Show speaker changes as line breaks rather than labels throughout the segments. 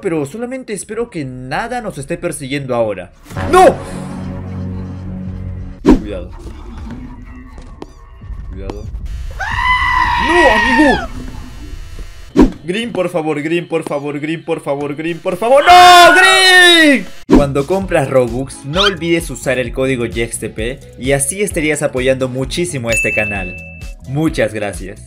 Pero solamente espero que nada nos esté persiguiendo ahora ¡No! Cuidado Cuidado ¡No, amigo! Green, por favor, Green, por favor, Green, por favor, Green, por favor ¡No, Green! Cuando compras Robux, no olvides usar el código YXTP Y así estarías apoyando muchísimo a este canal Muchas gracias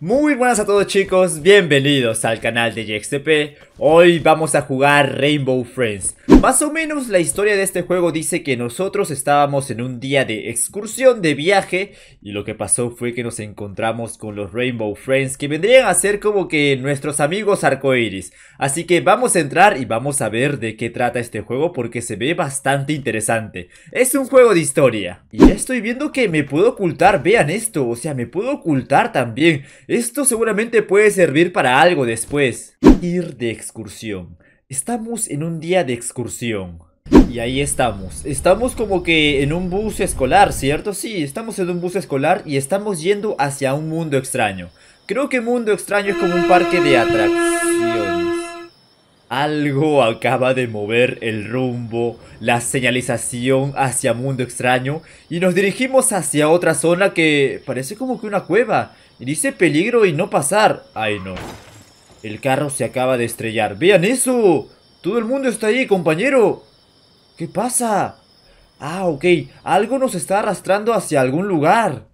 muy buenas a todos chicos, bienvenidos al canal de YEXTP Hoy vamos a jugar Rainbow Friends Más o menos la historia de este juego dice que nosotros estábamos en un día de excursión de viaje Y lo que pasó fue que nos encontramos con los Rainbow Friends Que vendrían a ser como que nuestros amigos arcoiris Así que vamos a entrar y vamos a ver de qué trata este juego Porque se ve bastante interesante Es un juego de historia Y ya estoy viendo que me puedo ocultar, vean esto O sea, me puedo ocultar también Esto seguramente puede servir para algo después de excursión. Estamos en un día de excursión. Y ahí estamos. Estamos como que en un bus escolar, ¿cierto? Sí, estamos en un bus escolar y estamos yendo hacia un mundo extraño. Creo que mundo extraño es como un parque de atracciones. Algo acaba de mover el rumbo, la señalización hacia mundo extraño y nos dirigimos hacia otra zona que parece como que una cueva. Y dice peligro y no pasar. Ay no. El carro se acaba de estrellar. ¡Vean eso! ¡Todo el mundo está ahí, compañero! ¿Qué pasa? Ah, ok. Algo nos está arrastrando hacia algún lugar.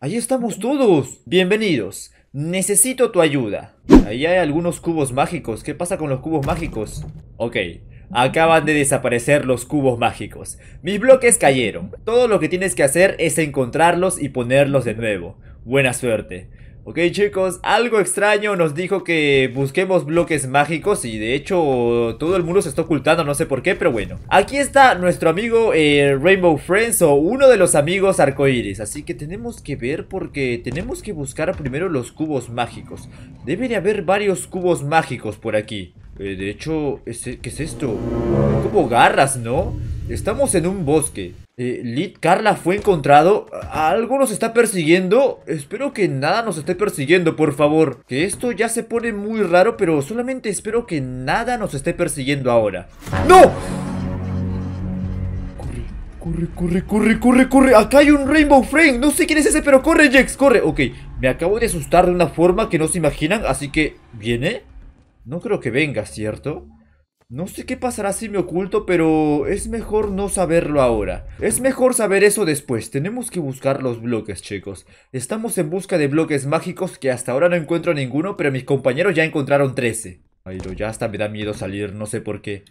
Ahí estamos todos. Bienvenidos. Necesito tu ayuda. Ahí hay algunos cubos mágicos. ¿Qué pasa con los cubos mágicos? Ok. Acaban de desaparecer los cubos mágicos. Mis bloques cayeron. Todo lo que tienes que hacer es encontrarlos y ponerlos de nuevo. Buena suerte. Ok chicos, algo extraño nos dijo que busquemos bloques mágicos y de hecho todo el mundo se está ocultando, no sé por qué, pero bueno. Aquí está nuestro amigo eh, Rainbow Friends o uno de los amigos arcoíris, así que tenemos que ver porque tenemos que buscar primero los cubos mágicos. Debe haber varios cubos mágicos por aquí. Eh, de hecho, ¿qué es esto? Como garras, ¿no? Estamos en un bosque. Eh, Lit Carla fue encontrado. ¿Algo nos está persiguiendo? Espero que nada nos esté persiguiendo, por favor. Que esto ya se pone muy raro, pero solamente espero que nada nos esté persiguiendo ahora. ¡No! Corre, corre, corre, corre, corre. Acá hay un Rainbow Frame. No sé quién es ese, pero corre, Jex, corre. Ok, me acabo de asustar de una forma que no se imaginan, así que... ¿Viene? No creo que venga, ¿cierto? No sé qué pasará si me oculto, pero es mejor no saberlo ahora. Es mejor saber eso después. Tenemos que buscar los bloques, chicos. Estamos en busca de bloques mágicos que hasta ahora no encuentro ninguno, pero mis compañeros ya encontraron 13. Ay, ya hasta me da miedo salir, no sé por qué.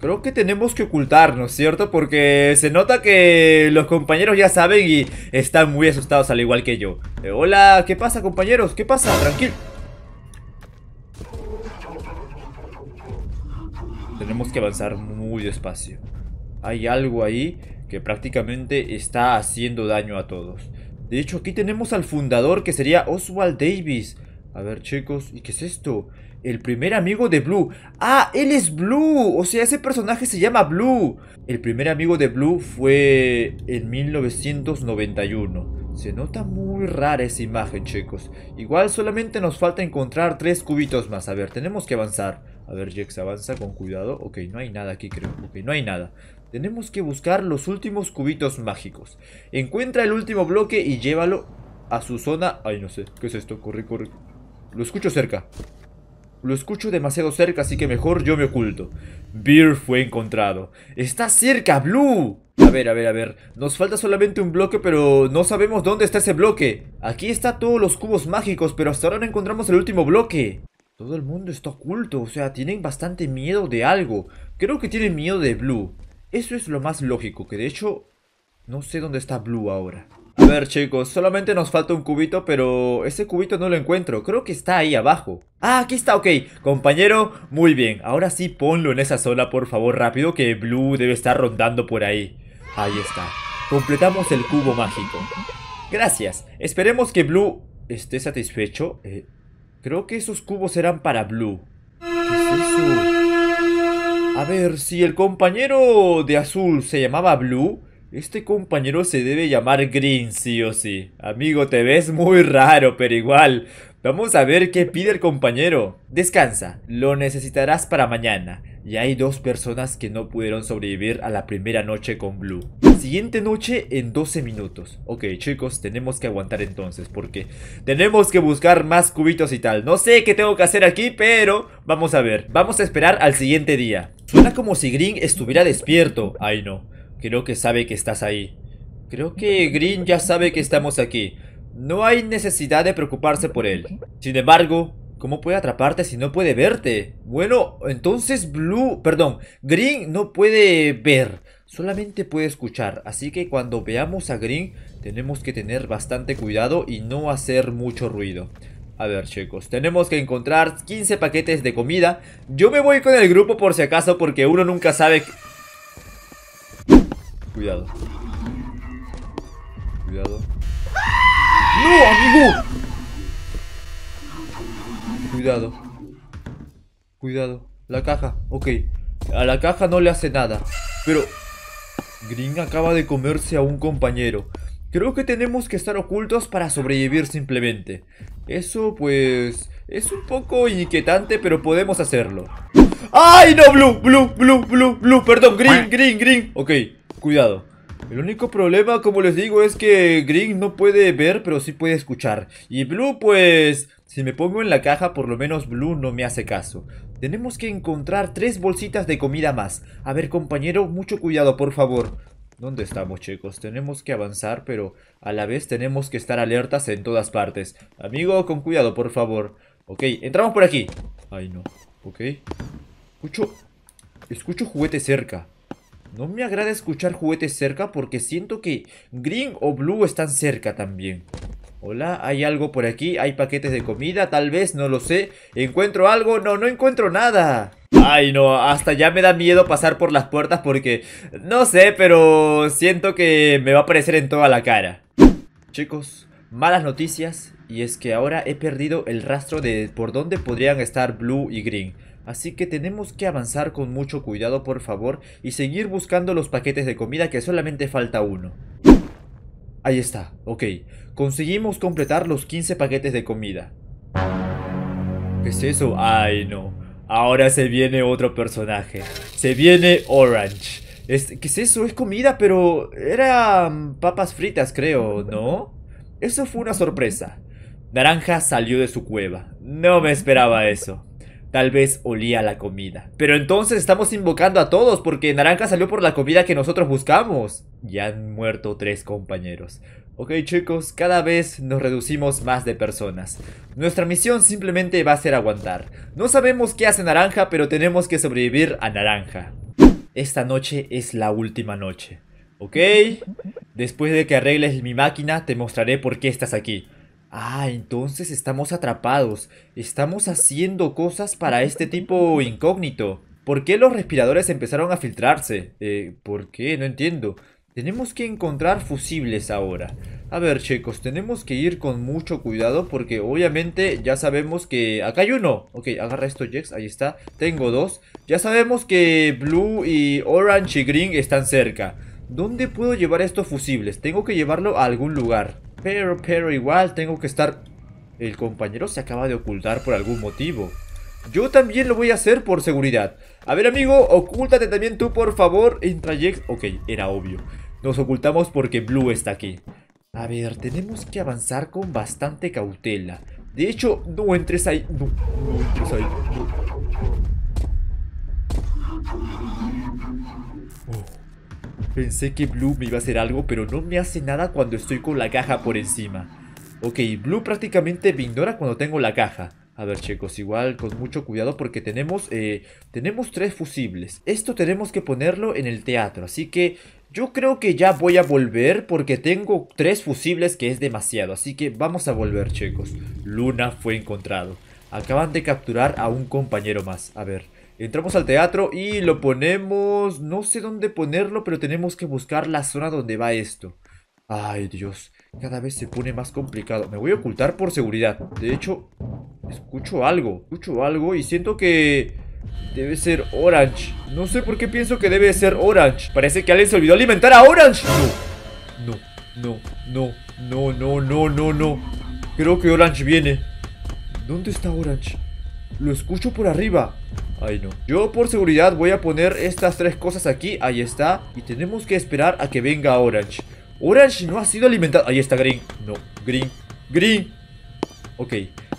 Creo que tenemos que ocultarnos, ¿cierto? Porque se nota que los compañeros ya saben y están muy asustados al igual que yo. Eh, hola, ¿qué pasa compañeros? ¿Qué pasa? Tranquilo. Tenemos que avanzar muy despacio. Hay algo ahí que prácticamente está haciendo daño a todos. De hecho, aquí tenemos al fundador que sería Oswald Davis. A ver, chicos, ¿y qué es esto? El primer amigo de Blue. ¡Ah, él es Blue! O sea, ese personaje se llama Blue. El primer amigo de Blue fue en 1991. Se nota muy rara esa imagen, chicos. Igual solamente nos falta encontrar tres cubitos más. A ver, tenemos que avanzar. A ver, Jex avanza con cuidado. Ok, no hay nada aquí, creo. Ok, no hay nada. Tenemos que buscar los últimos cubitos mágicos. Encuentra el último bloque y llévalo a su zona... Ay, no sé. ¿Qué es esto? Corre, corre. Lo escucho cerca. Lo escucho demasiado cerca, así que mejor yo me oculto. Beer fue encontrado. ¡Está cerca, Blue! A ver, a ver, a ver. Nos falta solamente un bloque, pero no sabemos dónde está ese bloque. Aquí están todos los cubos mágicos, pero hasta ahora no encontramos el último bloque. Todo el mundo está oculto, o sea, tienen bastante miedo de algo. Creo que tienen miedo de Blue. Eso es lo más lógico, que de hecho no sé dónde está Blue ahora. A ver chicos, solamente nos falta un cubito, pero ese cubito no lo encuentro. Creo que está ahí abajo. Ah, aquí está, ok. Compañero, muy bien. Ahora sí ponlo en esa zona, por favor, rápido, que Blue debe estar rondando por ahí. Ahí está. Completamos el cubo mágico. Gracias. Esperemos que Blue esté satisfecho. Eh, Creo que esos cubos eran para Blue. A ver, si el compañero de azul se llamaba Blue, este compañero se debe llamar Green, sí o sí. Amigo, te ves muy raro, pero igual. Vamos a ver qué pide el compañero. Descansa, lo necesitarás para mañana. Y hay dos personas que no pudieron sobrevivir a la primera noche con Blue. Siguiente noche en 12 minutos. Ok, chicos, tenemos que aguantar entonces porque tenemos que buscar más cubitos y tal. No sé qué tengo que hacer aquí, pero vamos a ver. Vamos a esperar al siguiente día. Suena como si Green estuviera despierto. Ay, no. Creo que sabe que estás ahí. Creo que Green ya sabe que estamos aquí. No hay necesidad de preocuparse por él. Sin embargo, ¿cómo puede atraparte si no puede verte? Bueno, entonces Blue, perdón, Green no puede ver, solamente puede escuchar. Así que cuando veamos a Green, tenemos que tener bastante cuidado y no hacer mucho ruido. A ver chicos, tenemos que encontrar 15 paquetes de comida. Yo me voy con el grupo por si acaso porque uno nunca sabe... Cuidado. Cuidado. ¡No, amigo! Cuidado. Cuidado. La caja. Ok. A la caja no le hace nada. Pero... Green acaba de comerse a un compañero. Creo que tenemos que estar ocultos para sobrevivir simplemente. Eso, pues... Es un poco inquietante, pero podemos hacerlo. ¡Ay, no! Blue, blue, blue, blue, blue. Perdón, green, green, green. Ok, cuidado. El único problema, como les digo, es que Green no puede ver, pero sí puede escuchar. Y Blue, pues... Si me pongo en la caja, por lo menos Blue no me hace caso. Tenemos que encontrar tres bolsitas de comida más. A ver, compañero, mucho cuidado, por favor. ¿Dónde estamos, chicos? Tenemos que avanzar, pero a la vez tenemos que estar alertas en todas partes. Amigo, con cuidado, por favor. Ok, entramos por aquí. Ay, no. Ok. Escucho... Escucho juguete cerca. No me agrada escuchar juguetes cerca porque siento que Green o Blue están cerca también. Hola, hay algo por aquí, hay paquetes de comida, tal vez, no lo sé. ¿Encuentro algo? No, no encuentro nada. Ay no, hasta ya me da miedo pasar por las puertas porque... No sé, pero siento que me va a aparecer en toda la cara. Chicos, malas noticias y es que ahora he perdido el rastro de por dónde podrían estar Blue y Green. Así que tenemos que avanzar con mucho cuidado por favor y seguir buscando los paquetes de comida que solamente falta uno. Ahí está, ok. Conseguimos completar los 15 paquetes de comida. ¿Qué es eso? Ay no. Ahora se viene otro personaje. Se viene Orange. ¿Qué es eso? Es comida, pero era mm, papas fritas, creo, ¿no? Eso fue una sorpresa. Naranja salió de su cueva. No me esperaba eso. Tal vez olía la comida. Pero entonces estamos invocando a todos porque Naranja salió por la comida que nosotros buscamos. Ya han muerto tres compañeros. Ok chicos, cada vez nos reducimos más de personas. Nuestra misión simplemente va a ser aguantar. No sabemos qué hace Naranja, pero tenemos que sobrevivir a Naranja. Esta noche es la última noche. ¿Ok? Después de que arregles mi máquina, te mostraré por qué estás aquí. Ah, entonces estamos atrapados. Estamos haciendo cosas para este tipo incógnito. ¿Por qué los respiradores empezaron a filtrarse? Eh, ¿Por qué? No entiendo. Tenemos que encontrar fusibles ahora. A ver, chicos, tenemos que ir con mucho cuidado porque obviamente ya sabemos que... Acá hay uno. Ok, agarra esto, Jex. Ahí está. Tengo dos. Ya sabemos que Blue y Orange y Green están cerca. ¿Dónde puedo llevar estos fusibles? Tengo que llevarlo a algún lugar pero, pero igual tengo que estar... El compañero se acaba de ocultar por algún motivo. Yo también lo voy a hacer por seguridad. A ver, amigo, ocúltate también tú, por favor. traject. Ok, era obvio. Nos ocultamos porque Blue está aquí. A ver, tenemos que avanzar con bastante cautela. De hecho, no entres ahí. No, Pensé que Blue me iba a hacer algo, pero no me hace nada cuando estoy con la caja por encima. Ok, Blue prácticamente me ignora cuando tengo la caja. A ver chicos, igual con mucho cuidado porque tenemos, eh, tenemos tres fusibles. Esto tenemos que ponerlo en el teatro, así que yo creo que ya voy a volver porque tengo tres fusibles que es demasiado. Así que vamos a volver chicos. Luna fue encontrado. Acaban de capturar a un compañero más. A ver, Entramos al teatro y lo ponemos... No sé dónde ponerlo, pero tenemos que buscar la zona donde va esto. Ay, Dios. Cada vez se pone más complicado. Me voy a ocultar por seguridad. De hecho, escucho algo. Escucho algo y siento que... Debe ser Orange. No sé por qué pienso que debe ser Orange. Parece que alguien se olvidó alimentar a Orange. No, no, no, no, no, no, no, no. Creo que Orange viene. ¿Dónde está Orange? Lo escucho por arriba. Ay, no. Yo por seguridad voy a poner estas tres cosas aquí. Ahí está. Y tenemos que esperar a que venga Orange. Orange no ha sido alimentado. Ahí está Green. No, Green. Green. Ok.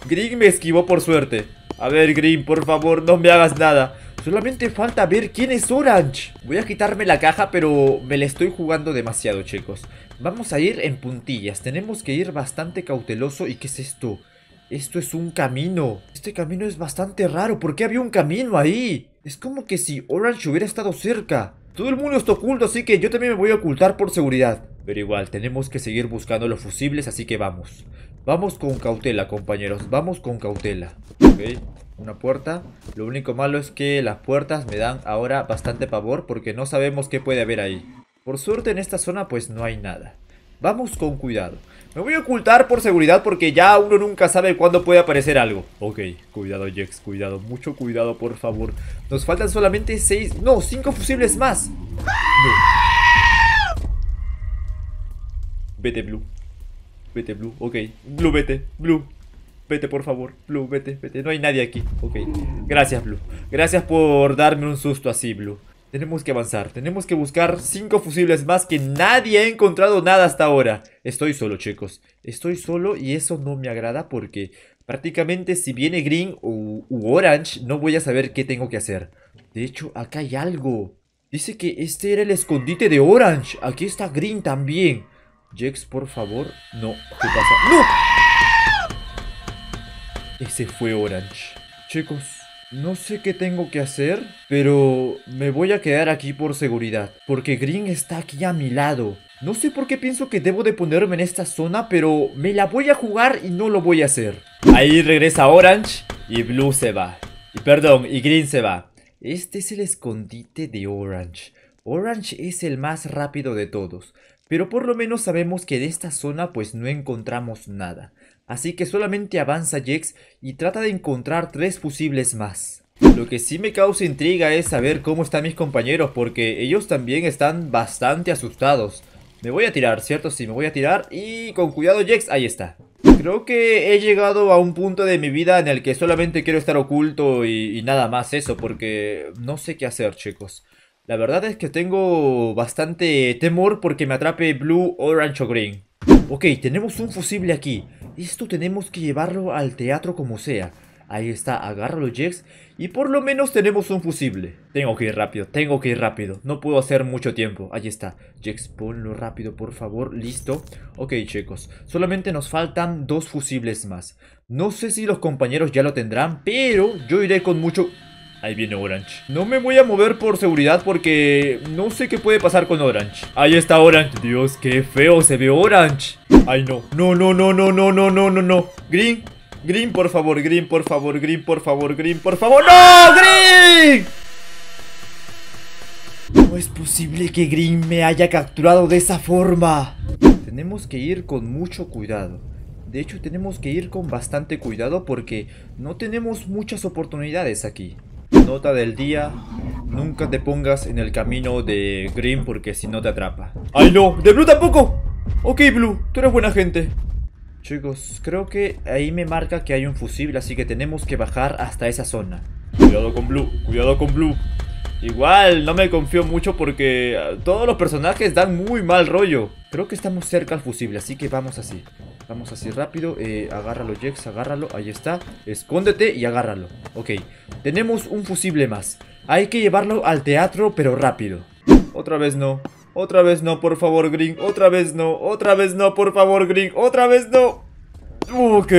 Green me esquivó por suerte. A ver, Green, por favor, no me hagas nada. Solamente falta ver quién es Orange. Voy a quitarme la caja, pero me la estoy jugando demasiado, chicos. Vamos a ir en puntillas. Tenemos que ir bastante cauteloso. ¿Y qué es esto? Esto es un camino. Este camino es bastante raro. ¿Por qué había un camino ahí? Es como que si Orange hubiera estado cerca. Todo el mundo está oculto, así que yo también me voy a ocultar por seguridad. Pero igual, tenemos que seguir buscando los fusibles, así que vamos. Vamos con cautela, compañeros. Vamos con cautela. Ok, una puerta. Lo único malo es que las puertas me dan ahora bastante pavor porque no sabemos qué puede haber ahí. Por suerte en esta zona pues no hay nada. Vamos con cuidado. Me voy a ocultar por seguridad porque ya uno nunca sabe cuándo puede aparecer algo. Ok, cuidado Jex, cuidado, mucho cuidado por favor. Nos faltan solamente seis, no, cinco fusibles más. Vete Blue. Vete Blue, ok. Blue, vete, Blue. Vete por favor, Blue, vete, vete. No hay nadie aquí. Ok, gracias Blue. Gracias por darme un susto así, Blue. Tenemos que avanzar, tenemos que buscar cinco fusibles más que nadie ha encontrado nada hasta ahora. Estoy solo, chicos. Estoy solo y eso no me agrada porque prácticamente si viene Green u, Orange no voy a saber qué tengo que hacer. De hecho, acá hay algo. Dice que este era el escondite de Orange. Aquí está Green también. Jex, por favor. No, ¿qué pasa? ¡No! Ese fue Orange. Chicos, no sé qué tengo que hacer, pero me voy a quedar aquí por seguridad, porque Green está aquí a mi lado. No sé por qué pienso que debo de ponerme en esta zona, pero me la voy a jugar y no lo voy a hacer. Ahí regresa Orange y Blue se va. Y perdón, y Green se va. Este es el escondite de Orange. Orange es el más rápido de todos, pero por lo menos sabemos que de esta zona pues no encontramos nada. Así que solamente avanza Jex y trata de encontrar tres fusibles más. Lo que sí me causa intriga es saber cómo están mis compañeros porque ellos también están bastante asustados. Me voy a tirar, ¿cierto? Sí, me voy a tirar y con cuidado Jex, ahí está. Creo que he llegado a un punto de mi vida en el que solamente quiero estar oculto y, y nada más eso porque no sé qué hacer chicos. La verdad es que tengo bastante temor porque me atrape blue, orange o green. Ok, tenemos un fusible aquí. Esto tenemos que llevarlo al teatro como sea. Ahí está, agárralo, Jex. y por lo menos tenemos un fusible. Tengo que ir rápido, tengo que ir rápido. No puedo hacer mucho tiempo. Ahí está. Jex, ponlo rápido, por favor. Listo. Ok, chicos. Solamente nos faltan dos fusibles más. No sé si los compañeros ya lo tendrán, pero yo iré con mucho... Ahí viene Orange No me voy a mover por seguridad porque no sé qué puede pasar con Orange Ahí está Orange Dios, qué feo se ve Orange Ay no, no, no, no, no, no, no, no, no, no Green, Green por favor, Green por favor, Green por favor, Green por favor ¡No, Green! No es posible que Green me haya capturado de esa forma Tenemos que ir con mucho cuidado de hecho tenemos que ir con bastante cuidado porque no tenemos muchas oportunidades aquí. Nota del día, nunca te pongas en el camino de Green porque si no te atrapa. ¡Ay no! ¡De Blue tampoco! Ok Blue, tú eres buena gente. Chicos, creo que ahí me marca que hay un fusible, así que tenemos que bajar hasta esa zona. Cuidado con Blue, cuidado con Blue. Igual, no me confío mucho porque ah, todos los personajes dan muy mal rollo. Creo que estamos cerca al fusible, así que vamos así. Vamos así rápido. Eh, agárralo, Jex, agárralo. Ahí está. Escóndete y agárralo. Ok, tenemos un fusible más. Hay que llevarlo al teatro, pero rápido. Otra vez no. Otra vez no, por favor, Green. Otra vez no. Otra vez no, por favor, Green. Otra vez no. Ok.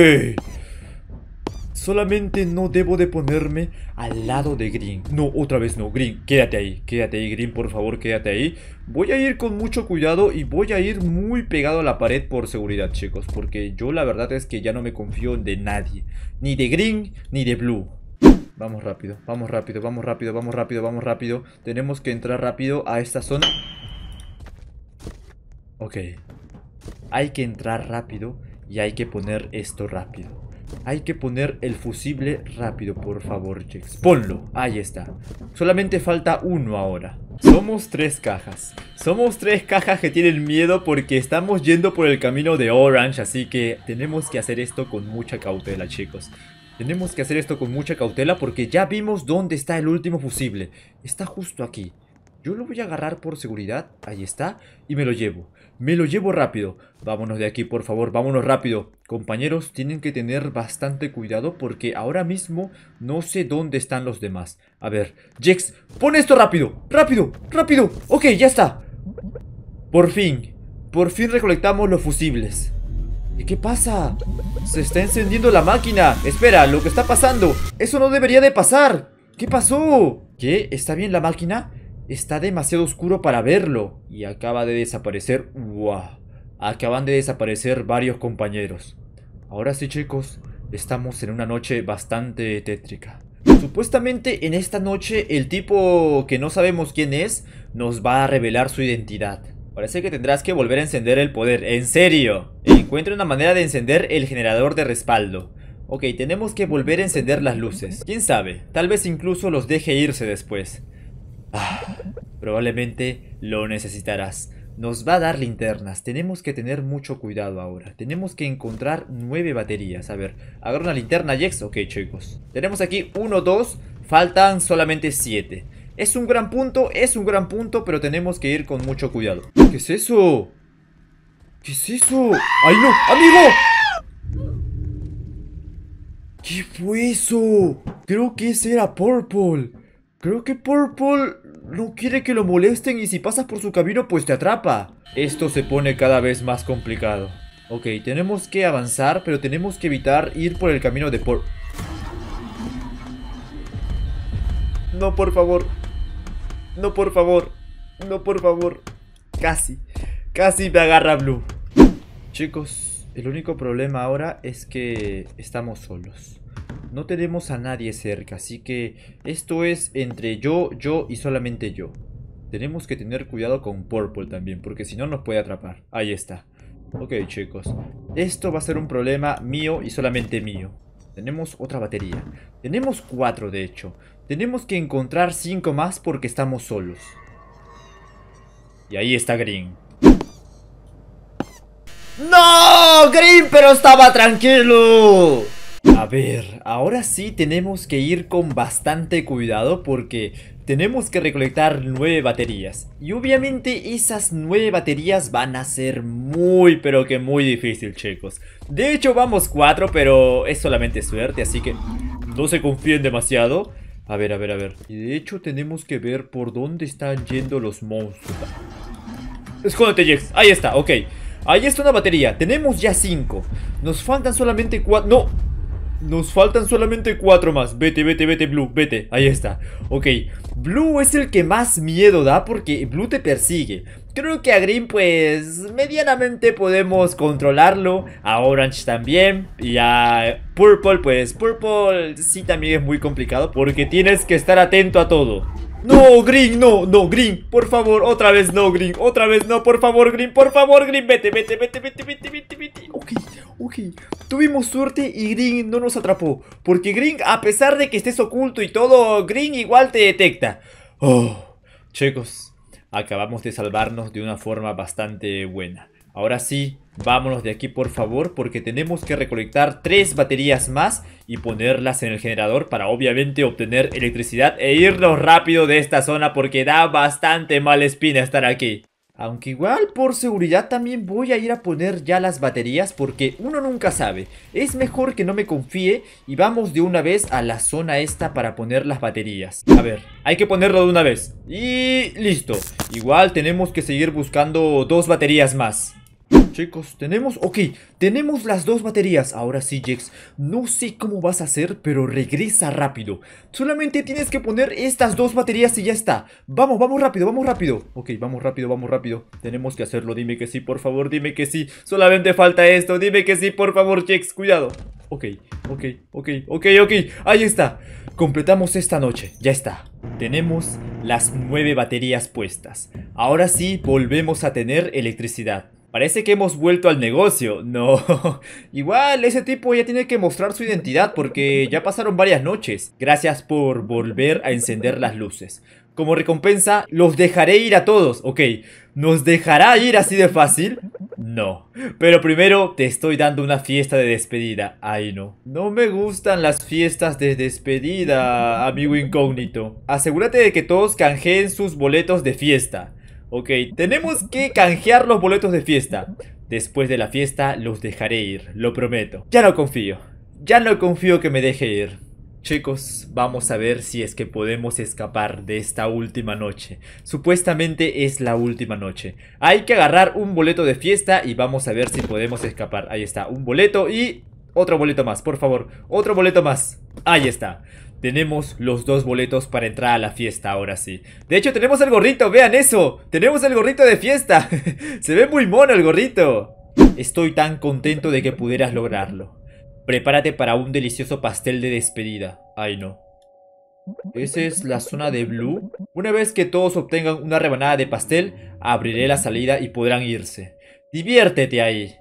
Solamente no debo de ponerme al lado de Green. No, otra vez no. Green, quédate ahí. Quédate ahí, Green, por favor, quédate ahí. Voy a ir con mucho cuidado y voy a ir muy pegado a la pared por seguridad, chicos. Porque yo la verdad es que ya no me confío de nadie. Ni de Green, ni de Blue. Vamos rápido, vamos rápido, vamos rápido, vamos rápido, vamos rápido. Tenemos que entrar rápido a esta zona. Ok. Hay que entrar rápido y hay que poner esto rápido. Hay que poner el fusible rápido, por favor, Jex. Ponlo. Ahí está. Solamente falta uno ahora. Somos tres cajas. Somos tres cajas que tienen miedo porque estamos yendo por el camino de Orange. Así que tenemos que hacer esto con mucha cautela, chicos. Tenemos que hacer esto con mucha cautela porque ya vimos dónde está el último fusible. Está justo aquí. Yo lo voy a agarrar por seguridad. Ahí está. Y me lo llevo. Me lo llevo rápido. Vámonos de aquí, por favor. Vámonos rápido. Compañeros, tienen que tener bastante cuidado porque ahora mismo no sé dónde están los demás. A ver. Jex, pon esto rápido. Rápido, rápido. Ok, ya está. Por fin. Por fin recolectamos los fusibles. ¿Y qué pasa? Se está encendiendo la máquina. Espera, lo que está pasando. Eso no debería de pasar. ¿Qué pasó? ¿Qué? ¿Está bien la máquina? Está demasiado oscuro para verlo. Y acaba de desaparecer. ¡Wow! Acaban de desaparecer varios compañeros. Ahora sí, chicos, estamos en una noche bastante tétrica. Supuestamente en esta noche el tipo que no sabemos quién es nos va a revelar su identidad. Parece que tendrás que volver a encender el poder. ¡En serio! Encuentra una manera de encender el generador de respaldo. Ok, tenemos que volver a encender las luces. ¿Quién sabe? Tal vez incluso los deje irse después probablemente lo necesitarás. Nos va a dar linternas. Tenemos que tener mucho cuidado ahora. Tenemos que encontrar nueve baterías. A ver, agarra una linterna, Jex. Ok, chicos. Tenemos aquí uno, dos. Faltan solamente siete. Es un gran punto, es un gran punto, pero tenemos que ir con mucho cuidado. ¿Qué es eso? ¿Qué es eso? ¡Ay, no! ¡Amigo! ¿Qué fue eso? Creo que ese era Purple. Creo que Purple no quiere que lo molesten y si pasas por su camino pues te atrapa. Esto se pone cada vez más complicado. Ok, tenemos que avanzar, pero tenemos que evitar ir por el camino de por... No, por favor. No, por favor. No, por favor. Casi. Casi me agarra Blue. Chicos, el único problema ahora es que estamos solos. No tenemos a nadie cerca, así que esto es entre yo, yo y solamente yo. Tenemos que tener cuidado con Purple también, porque si no nos puede atrapar. Ahí está. Ok, chicos. Esto va a ser un problema mío y solamente mío. Tenemos otra batería. Tenemos cuatro, de hecho. Tenemos que encontrar cinco más porque estamos solos. Y ahí está Green. ¡No! ¡Green, pero estaba tranquilo! A ver, ahora sí tenemos que ir con bastante cuidado porque tenemos que recolectar nueve baterías. Y obviamente esas nueve baterías van a ser muy pero que muy difícil chicos. De hecho vamos cuatro pero es solamente suerte así que no se confíen demasiado. A ver, a ver, a ver. Y de hecho tenemos que ver por dónde están yendo los monstruos. Escóndete Jex, ahí está, ok. Ahí está una batería, tenemos ya cinco Nos faltan solamente cuatro... ¡No! Nos faltan solamente cuatro más. Vete, vete, vete, Blue, vete. Ahí está. Ok. Blue es el que más miedo da porque Blue te persigue. Creo que a Green pues medianamente podemos controlarlo. A Orange también. Y a Purple pues Purple sí también es muy complicado porque tienes que estar atento a todo. No, Green, no, no, Green, por favor, otra vez no, Green, otra vez no, por favor, Green, por favor, Green, vete, vete, vete, vete, vete, vete, vete. Ok, ok. Tuvimos suerte y Green no nos atrapó. Porque Green, a pesar de que estés oculto y todo, Green igual te detecta. Oh, chicos, acabamos de salvarnos de una forma bastante buena. Ahora sí, vámonos de aquí por favor porque tenemos que recolectar tres baterías más y ponerlas en el generador para obviamente obtener electricidad e irnos rápido de esta zona porque da bastante mala espina estar aquí. Aunque igual por seguridad también voy a ir a poner ya las baterías porque uno nunca sabe. Es mejor que no me confíe y vamos de una vez a la zona esta para poner las baterías. A ver, hay que ponerlo de una vez. Y listo. Igual tenemos que seguir buscando dos baterías más. Chicos, tenemos... Ok, tenemos las dos baterías. Ahora sí, Jex, no sé cómo vas a hacer, pero regresa rápido. Solamente tienes que poner estas dos baterías y ya está. Vamos, vamos rápido, vamos rápido. Ok, vamos rápido, vamos rápido. Tenemos que hacerlo, dime que sí, por favor, dime que sí. Solamente falta esto, dime que sí, por favor, Jex, cuidado. Ok, ok, ok, ok, ok. Ahí está. Completamos esta noche, ya está. Tenemos las nueve baterías puestas. Ahora sí, volvemos a tener electricidad. Parece que hemos vuelto al negocio. No. Igual, ese tipo ya tiene que mostrar su identidad porque ya pasaron varias noches. Gracias por volver a encender las luces. Como recompensa, los dejaré ir a todos. Ok, ¿nos dejará ir así de fácil? No. Pero primero te estoy dando una fiesta de despedida. Ay, no. No me gustan las fiestas de despedida, amigo incógnito. Asegúrate de que todos canjeen sus boletos de fiesta. Ok, tenemos que canjear los boletos de fiesta. Después de la fiesta los dejaré ir, lo prometo. Ya no confío. Ya no confío que me deje ir. Chicos, vamos a ver si es que podemos escapar de esta última noche. Supuestamente es la última noche. Hay que agarrar un boleto de fiesta y vamos a ver si podemos escapar. Ahí está, un boleto y otro boleto más, por favor. Otro boleto más. Ahí está. Tenemos los dos boletos para entrar a la fiesta ahora sí. De hecho, tenemos el gorrito, vean eso. Tenemos el gorrito de fiesta. Se ve muy mono el gorrito. Estoy tan contento de que pudieras lograrlo. Prepárate para un delicioso pastel de despedida. Ay no. Esa es la zona de Blue. Una vez que todos obtengan una rebanada de pastel, abriré la salida y podrán irse. Diviértete ahí.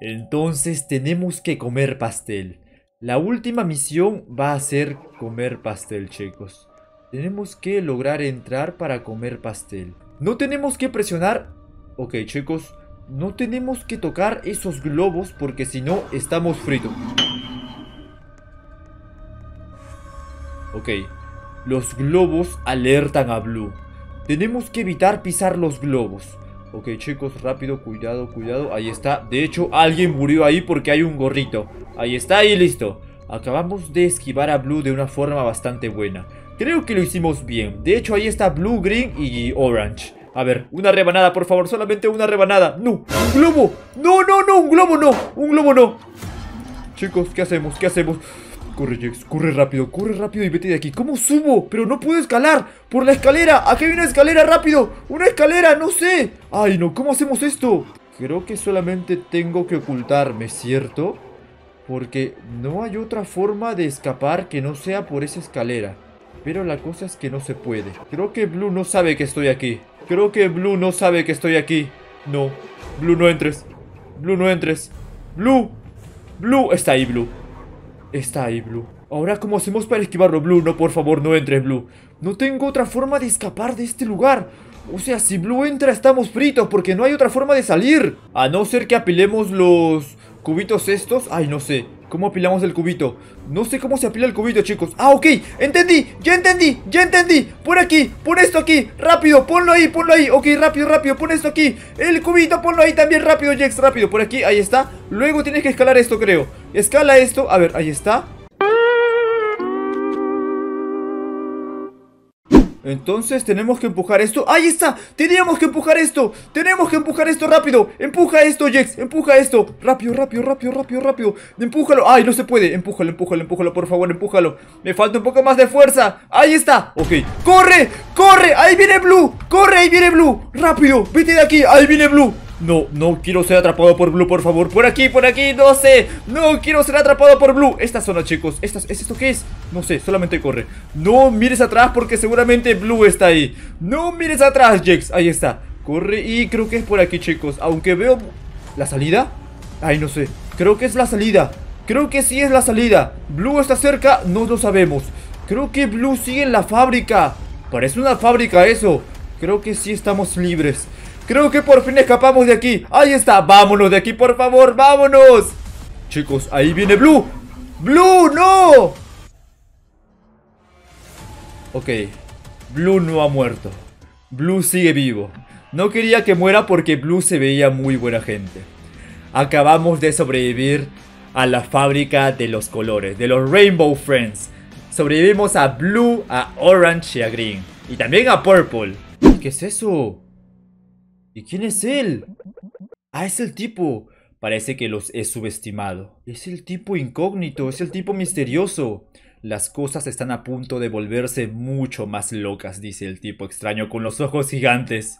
Entonces tenemos que comer pastel. La última misión va a ser comer pastel, chicos. Tenemos que lograr entrar para comer pastel. No tenemos que presionar... Ok, chicos. No tenemos que tocar esos globos porque si no, estamos fritos. Ok. Los globos alertan a Blue. Tenemos que evitar pisar los globos. Ok, chicos, rápido, cuidado, cuidado Ahí está, de hecho, alguien murió ahí porque hay un gorrito Ahí está, y listo Acabamos de esquivar a Blue de una forma bastante buena Creo que lo hicimos bien De hecho, ahí está Blue, Green y Orange a ver, una rebanada, por favor, solamente una rebanada ¡No! ¡Un globo! ¡No, no, no! ¡Un globo no! ¡Un globo no! Chicos, ¿qué hacemos? ¿Qué hacemos? Corre, corre rápido, corre rápido y vete de aquí ¿Cómo subo? Pero no puedo escalar Por la escalera, aquí hay una escalera, rápido Una escalera, no sé Ay no, ¿cómo hacemos esto? Creo que solamente tengo que ocultarme, ¿cierto? Porque no hay otra forma de escapar que no sea por esa escalera Pero la cosa es que no se puede Creo que Blue no sabe que estoy aquí Creo que Blue no sabe que estoy aquí No, Blue no entres Blue no entres Blue, Blue, está ahí Blue Está ahí, Blue. Ahora, ¿cómo hacemos para esquivarlo, Blue? No, por favor, no entre, Blue. No tengo otra forma de escapar de este lugar. O sea, si Blue entra, estamos fritos porque no hay otra forma de salir. A no ser que apilemos los cubitos estos. Ay, no sé. ¿Cómo apilamos el cubito? No sé cómo se apila el cubito, chicos Ah, ok, entendí, ya entendí, ya entendí Por aquí, pon esto aquí, rápido Ponlo ahí, ponlo ahí, ok, rápido, rápido Pon esto aquí, el cubito, ponlo ahí también Rápido, Jex, rápido, por aquí, ahí está Luego tienes que escalar esto, creo Escala esto, a ver, ahí está Entonces tenemos que empujar esto ¡Ahí está! ¡Teníamos que empujar esto! ¡Tenemos que empujar esto rápido! ¡Empuja esto, Jex! ¡Empuja esto! ¡Rápido, rápido, rápido, rápido, rápido! ¡Empújalo! ¡Ay, no se puede! ¡Empújalo, empújalo, empújalo! Por favor, empújalo Me falta un poco más de fuerza ¡Ahí está! ¡Ok! ¡Corre! ¡Corre! ¡Ahí viene Blue! ¡Corre! ¡Ahí viene Blue! ¡Rápido! ¡Vete de aquí! ¡Ahí viene Blue! No, no quiero ser atrapado por Blue, por favor Por aquí, por aquí, no sé No quiero ser atrapado por Blue Esta zona, chicos, ¿es esto qué es? No sé, solamente corre No mires atrás porque seguramente Blue está ahí No mires atrás, Jax, ahí está Corre y creo que es por aquí, chicos Aunque veo... ¿La salida? Ay, no sé, creo que es la salida Creo que sí es la salida Blue está cerca, no lo sabemos Creo que Blue sigue en la fábrica Parece una fábrica eso Creo que sí estamos libres Creo que por fin escapamos de aquí. Ahí está. Vámonos de aquí, por favor. Vámonos. Chicos, ahí viene Blue. Blue, no. Ok. Blue no ha muerto. Blue sigue vivo. No quería que muera porque Blue se veía muy buena gente. Acabamos de sobrevivir a la fábrica de los colores, de los Rainbow Friends. Sobrevivimos a Blue, a Orange y a Green. Y también a Purple. ¿Qué es eso? ¿Y quién es él? Ah, es el tipo. Parece que los he subestimado. Es el tipo incógnito, es el tipo misterioso. Las cosas están a punto de volverse mucho más locas, dice el tipo extraño con los ojos gigantes.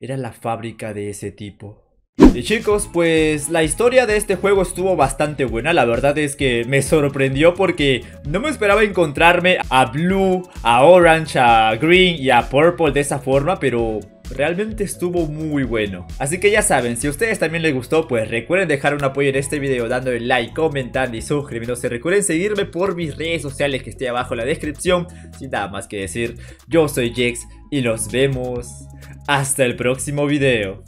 Era la fábrica de ese tipo. Y chicos, pues la historia de este juego estuvo bastante buena, la verdad es que me sorprendió porque no me esperaba encontrarme a Blue, a Orange, a Green y a Purple de esa forma, pero Realmente estuvo muy bueno. Así que ya saben, si a ustedes también les gustó, pues recuerden dejar un apoyo en este video dándole like, comentando y suscribiéndose. Recuerden seguirme por mis redes sociales que esté abajo en la descripción. Sin nada más que decir, yo soy Jex y nos vemos hasta el próximo video.